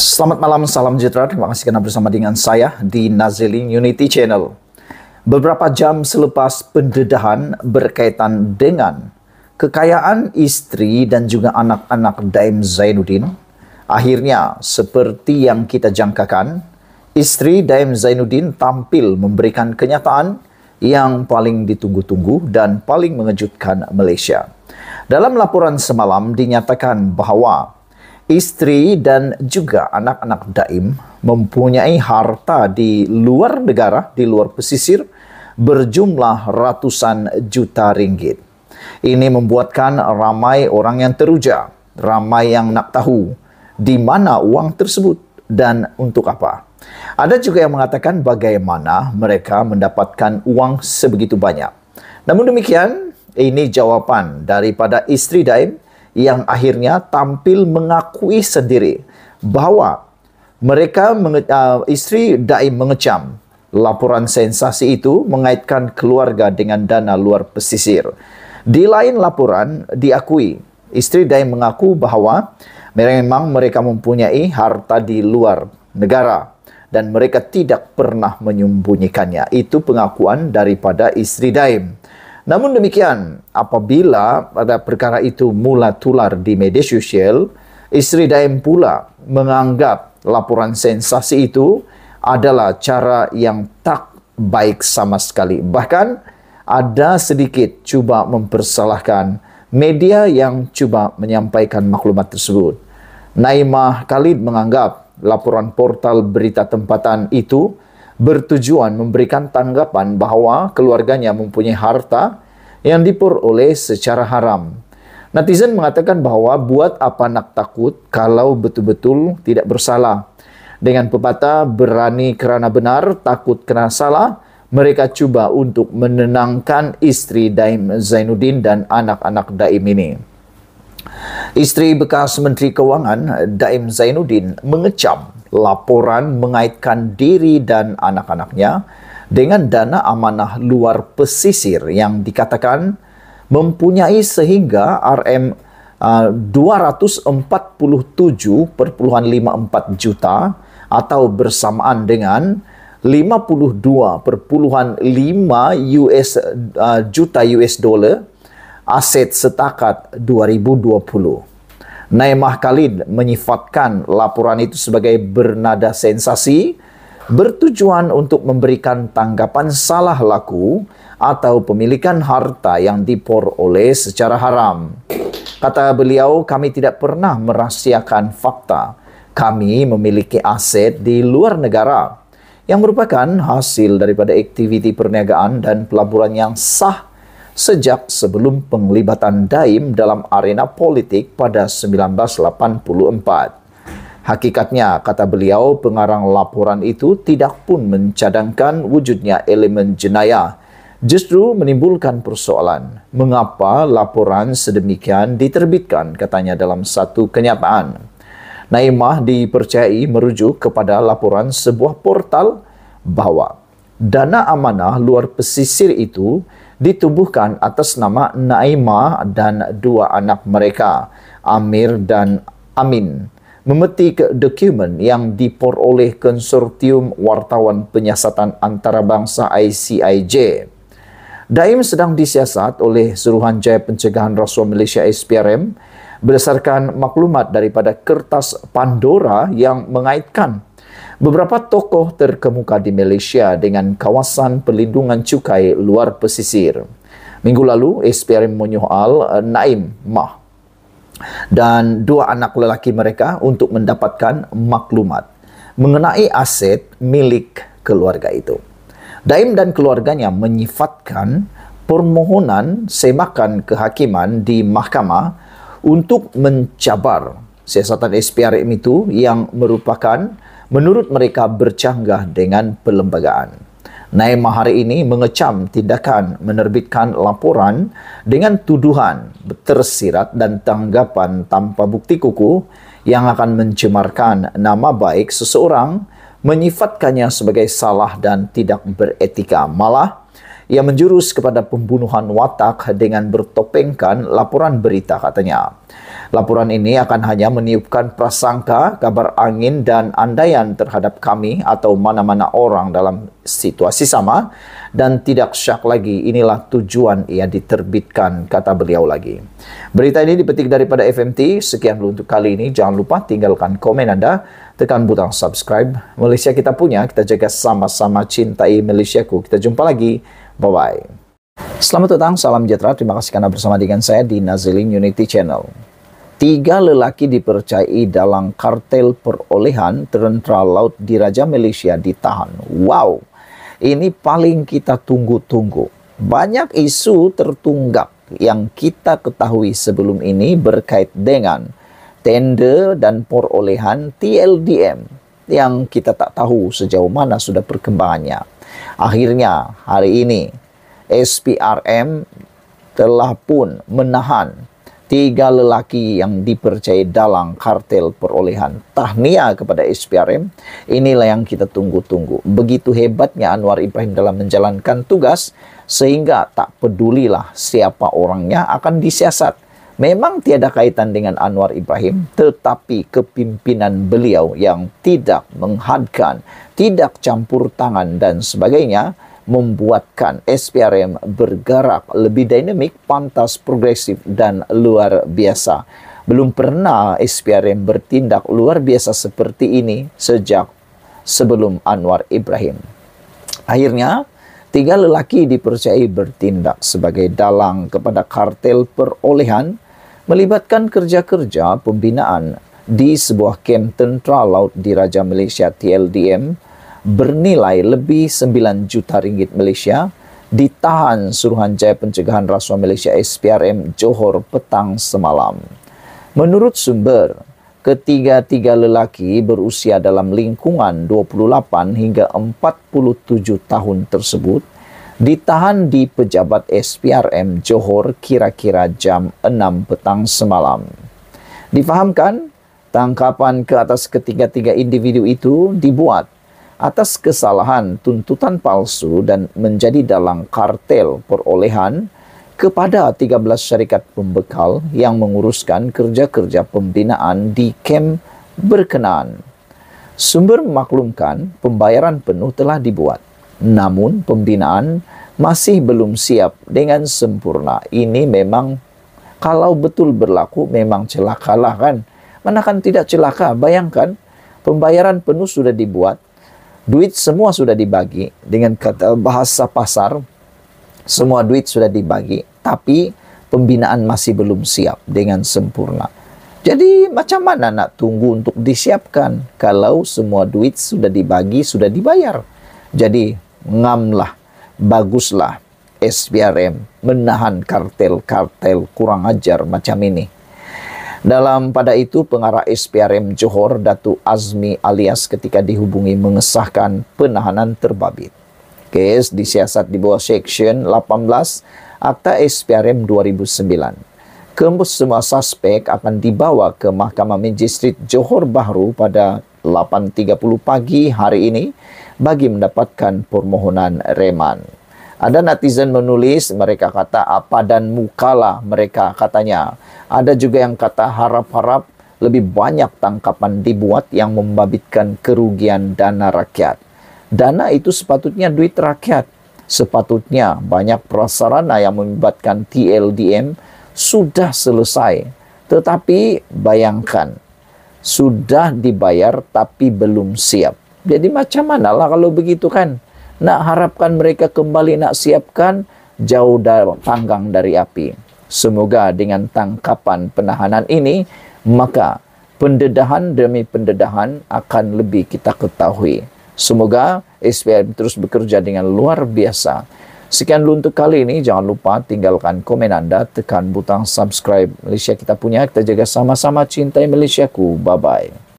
Selamat malam, salam sejahtera. Terima kasih karena bersama dengan saya di Nazilin Unity Channel. Beberapa jam selepas pendedahan berkaitan dengan kekayaan istri dan juga anak-anak Daim Zainuddin, akhirnya seperti yang kita jangkakan, istri Daim Zainuddin tampil memberikan kenyataan yang paling ditunggu-tunggu dan paling mengejutkan Malaysia. Dalam laporan semalam dinyatakan bahwa istri dan juga anak-anak daim mempunyai harta di luar negara, di luar pesisir berjumlah ratusan juta ringgit. Ini membuatkan ramai orang yang teruja, ramai yang nak tahu di mana uang tersebut dan untuk apa. Ada juga yang mengatakan bagaimana mereka mendapatkan uang sebegitu banyak. Namun demikian, ini jawaban daripada istri Daim yang akhirnya tampil mengakui sendiri bahwa mereka menge- uh, istri Daim mengecam laporan sensasi itu mengaitkan keluarga dengan dana luar pesisir. Di lain laporan diakui istri Daim mengaku bahwa memang mereka mempunyai harta di luar negara dan mereka tidak pernah menyembunyikannya. Itu pengakuan daripada istri Daim. Namun demikian, apabila pada perkara itu mula tular di media sosial, istri Daim pula menganggap laporan sensasi itu adalah cara yang tak baik sama sekali. Bahkan ada sedikit coba mempersalahkan media yang coba menyampaikan maklumat tersebut. Naimah Khalid menganggap laporan portal berita tempatan itu bertujuan memberikan tanggapan bahwa keluarganya mempunyai harta yang diperoleh secara haram. Netizen mengatakan bahwa buat apa nak takut kalau betul-betul tidak bersalah. Dengan pepatah berani kerana benar, takut kerana salah, mereka cuba untuk menenangkan istri Daim Zainuddin dan anak-anak Daim ini. Istri bekas Menteri Keuangan Daim Zainuddin mengecam laporan mengaitkan diri dan anak-anaknya dengan dana amanah luar pesisir yang dikatakan mempunyai sehingga RM 247,54 uh, juta atau bersamaan dengan 52,5 US uh, juta US dollar aset setakat 2020. Naimah Khalid menyifatkan laporan itu sebagai bernada sensasi, bertujuan untuk memberikan tanggapan salah laku atau pemilikan harta yang diperoleh secara haram. Kata beliau, kami tidak pernah merahsiakan fakta. Kami memiliki aset di luar negara yang merupakan hasil daripada aktiviti perniagaan dan pelaburan yang sah sejak sebelum penglibatan Daim dalam arena politik pada 1984. Hakikatnya, kata beliau, pengarang laporan itu tidak pun mencadangkan wujudnya elemen jenayah, justru menimbulkan persoalan. Mengapa laporan sedemikian diterbitkan, katanya dalam satu kenyataan. Naimah dipercayai merujuk kepada laporan sebuah portal bahwa dana amanah luar pesisir itu ditubuhkan atas nama Naima dan dua anak mereka, Amir dan Amin. Memetik dokumen yang diperoleh Konsortium Wartawan Penyiasatan Antarabangsa ICIJ. Daim sedang disiasat oleh Suruhanjaya Pencegahan Rasuah Malaysia SPRM berdasarkan maklumat daripada kertas Pandora yang mengaitkan Beberapa tokoh terkemuka di Malaysia dengan kawasan perlindungan cukai luar pesisir. Minggu lalu, SPRM menyoal eh, Naim Mah dan dua anak lelaki mereka untuk mendapatkan maklumat mengenai aset milik keluarga itu. Daim dan keluarganya menyifatkan permohonan semakan kehakiman di mahkamah untuk mencabar siasatan SPRM itu yang merupakan Menurut mereka bercanggah dengan perlembagaan. Naima hari ini mengecam tindakan menerbitkan laporan dengan tuduhan tersirat dan tanggapan tanpa bukti kuku yang akan mencemarkan nama baik seseorang, menyifatkannya sebagai salah dan tidak beretika. Malah ia menjurus kepada pembunuhan watak dengan bertopengkan laporan berita katanya. Laporan ini akan hanya meniupkan prasangka, kabar angin, dan andaian terhadap kami atau mana-mana orang dalam situasi sama dan tidak syak lagi. Inilah tujuan ia diterbitkan, kata beliau lagi. Berita ini dipetik daripada FMT. Sekian dulu untuk kali ini. Jangan lupa tinggalkan komen Anda, tekan butang subscribe. Malaysia kita punya, kita jaga sama-sama cintai Malaysiaku. Kita jumpa lagi. Bye-bye. Selamat datang, salam sejahtera. Terima kasih karena bersama dengan saya di Nazilin Unity Channel. Tiga lelaki dipercayai dalam kartel perolehan tentara laut di Raja Malaysia ditahan. Wow, ini paling kita tunggu-tunggu. Banyak isu tertunggak yang kita ketahui sebelum ini berkait dengan tender dan perolehan TLDM yang kita tak tahu sejauh mana sudah perkembangannya. Akhirnya hari ini SPRM telah pun menahan tiga lelaki yang dipercaya dalang kartel perolehan tahniah kepada SPRM. Inilah yang kita tunggu-tunggu. Begitu hebatnya Anwar Ibrahim dalam menjalankan tugas sehingga tak pedulilah siapa orangnya akan disiasat. Memang tiada kaitan dengan Anwar Ibrahim, tetapi kepimpinan beliau yang tidak menghadkan, tidak campur tangan dan sebagainya, membuatkan SPRM bergerak lebih dinamik, pantas, progresif, dan luar biasa. Belum pernah SPRM bertindak luar biasa seperti ini sejak sebelum Anwar Ibrahim. Akhirnya, tiga lelaki dipercayai bertindak sebagai dalang kepada kartel perolehan melibatkan kerja-kerja pembinaan di sebuah kamp tentara laut di Raja Malaysia TLDM bernilai lebih 9 juta ringgit Malaysia ditahan Suruhanjaya Pencegahan Rasuah Malaysia SPRM Johor petang semalam. Menurut sumber, ketiga-tiga lelaki berusia dalam lingkungan 28 hingga 47 tahun tersebut ditahan di pejabat SPRM Johor kira-kira jam 6 petang semalam. Difahamkan, tangkapan ke atas ketiga-tiga individu itu dibuat atas kesalahan tuntutan palsu dan menjadi dalang kartel perolehan kepada 13 syarikat pembekal yang menguruskan kerja-kerja pembinaan di kem berkenaan. Sumber memaklumkan pembayaran penuh telah dibuat, namun pembinaan masih belum siap dengan sempurna. Ini memang kalau betul berlaku memang celakalah kan. Mana kan tidak celaka, bayangkan pembayaran penuh sudah dibuat, duit semua sudah dibagi dengan kata bahasa pasar semua duit sudah dibagi tapi pembinaan masih belum siap dengan sempurna jadi macam mana nak tunggu untuk disiapkan kalau semua duit sudah dibagi sudah dibayar jadi ngamlah baguslah SPRM menahan kartel-kartel kurang ajar macam ini dalam pada itu, pengarah SPRM Johor, Datu Azmi alias ketika dihubungi mengesahkan penahanan terbabit. Kes disiasat di bawah Section 18 Akta SPRM 2009. Kemudian semua suspek akan dibawa ke Mahkamah Magistrate Johor Bahru pada 8.30 pagi hari ini bagi mendapatkan permohonan reman. Ada netizen menulis, mereka kata apa dan mukalah mereka katanya. Ada juga yang kata harap-harap lebih banyak tangkapan dibuat yang membabitkan kerugian dana rakyat. Dana itu sepatutnya duit rakyat. Sepatutnya banyak prasarana yang melibatkan TLDM sudah selesai. Tetapi bayangkan, sudah dibayar tapi belum siap. Jadi macam mana kalau begitu kan? Nak harapkan mereka kembali nak siapkan jauh dari panggang dari api. Semoga dengan tangkapan penahanan ini, maka pendedahan demi pendedahan akan lebih kita ketahui. Semoga SPM terus bekerja dengan luar biasa. Sekian dulu untuk kali ini. Jangan lupa tinggalkan komen Anda, tekan butang subscribe Malaysia kita punya. Kita jaga sama-sama cintai Malaysiaku. Bye-bye.